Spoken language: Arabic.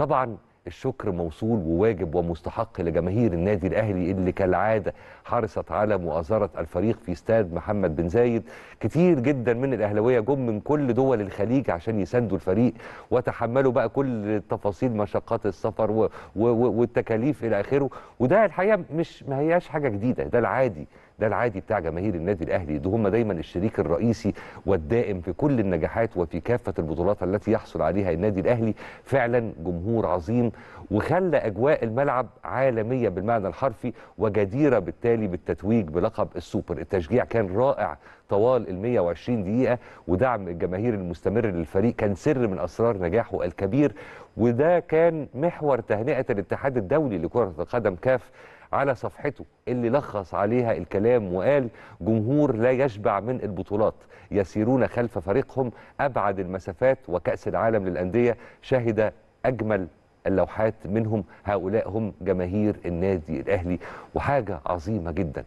طبعا الشكر موصول وواجب ومستحق لجماهير النادي الاهلي اللي كالعاده حرصت على مؤازره الفريق في استاد محمد بن زايد كتير جدا من الاهلاويه جم من كل دول الخليج عشان يساندوا الفريق وتحملوا بقى كل تفاصيل مشقات السفر والتكاليف الى اخره وده الحقيقه مش ما هياش حاجه جديده ده العادي ده العادي بتاع جماهير النادي الاهلي ده هم دايما الشريك الرئيسي والدائم في كل النجاحات وفي كافه البطولات التي يحصل عليها النادي الاهلي فعلا جمهور عظيم وخلى اجواء الملعب عالميه بالمعنى الحرفي وجديره بالتالي بالتتويج بلقب السوبر التشجيع كان رائع طوال ال 120 دقيقه ودعم الجماهير المستمر للفريق كان سر من اسرار نجاحه الكبير وده كان محور تهنئه الاتحاد الدولي لكره القدم كاف على صفحته اللي لخص عليها الكلام وقال جمهور لا يشبع من البطولات يسيرون خلف فريقهم أبعد المسافات وكأس العالم للأندية شهد أجمل اللوحات منهم هؤلاء هم جماهير النادي الأهلي وحاجة عظيمة جدا